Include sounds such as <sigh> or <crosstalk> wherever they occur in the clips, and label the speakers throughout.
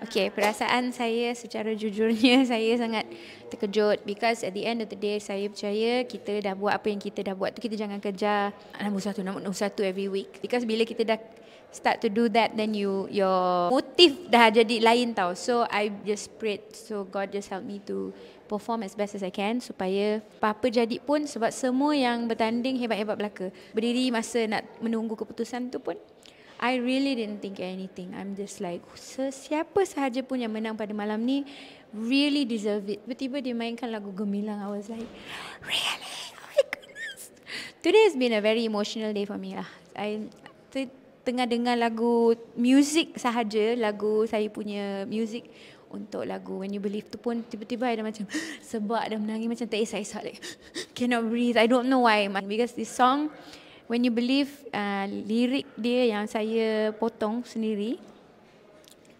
Speaker 1: Okay, perasaan saya secara jujurnya <laughs> saya sangat terkejut because at the end of the day saya percaya kita dah buat apa yang kita dah buat tu kita jangan kerja nombor satu, nombor satu every week because bila kita dah start to do that then you your motif dah jadi lain tau so I just prayed so God just help me to perform as best as I can supaya apa-apa jadi pun sebab semua yang bertanding hebat-hebat belaka berdiri masa nak menunggu keputusan tu pun I really didn't think anything. I'm just like, siapa sahaja pun yang menang pada malam ni, really deserve it. Tiba-tiba dia mainkan lagu Gemilang. I was like, really? Oh my goodness. Today has been a very emotional day for me lah. I tengah dengar lagu music sahaja, lagu saya punya music untuk lagu When You Believe tu pun tiba-tiba ada macam <gasps> sebab ada menangis macam tak isah isak like <laughs> cannot breathe I don't know why because this song when you believe uh, lirik dia yang saya potong sendiri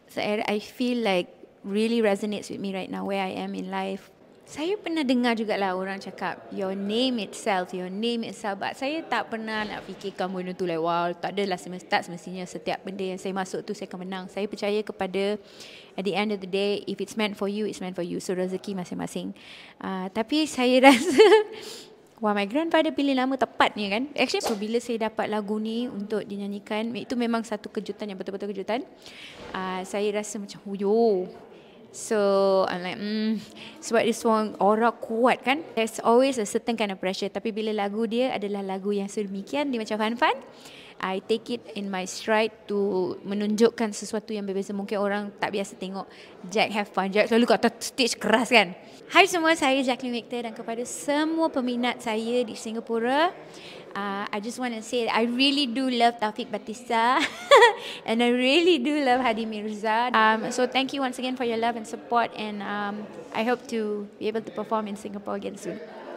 Speaker 1: saya I, feel like really resonates with me right now where I am in life saya pernah dengar juga lah orang cakap your name itself, your name itself. But saya tak pernah nak fikirkan benda tu like wow, tak adalah semestinya, tak semestinya setiap benda yang saya masuk tu saya akan menang. Saya percaya kepada at the end of the day, if it's meant for you, it's meant for you. So rezeki masing-masing. Uh, tapi saya <laughs> rasa Wah, my grandfather pilih nama tepat ni kan. Actually, so bila saya dapat lagu ni untuk dinyanyikan, itu memang satu kejutan yang betul-betul kejutan. Uh, saya rasa macam, oh, yo. So, I'm like, hmm. Sebab dia seorang aura kuat kan. There's always a certain kind of pressure. Tapi bila lagu dia adalah lagu yang sedemikian, dia macam fun-fun. I take it in my stride to menunjukkan sesuatu yang berbeza. Mungkin orang tak biasa tengok Jack have fun. Jack selalu kat stage keras kan. Hai semua, saya Jacqueline Victor dan kepada semua peminat saya di Singapura. Uh, I just want to say that I really do love Taufik Batista <laughs> and I really do love Hadi Mirza. Um, so thank you once again for your love and support and um, I hope to be able to perform in Singapore again soon.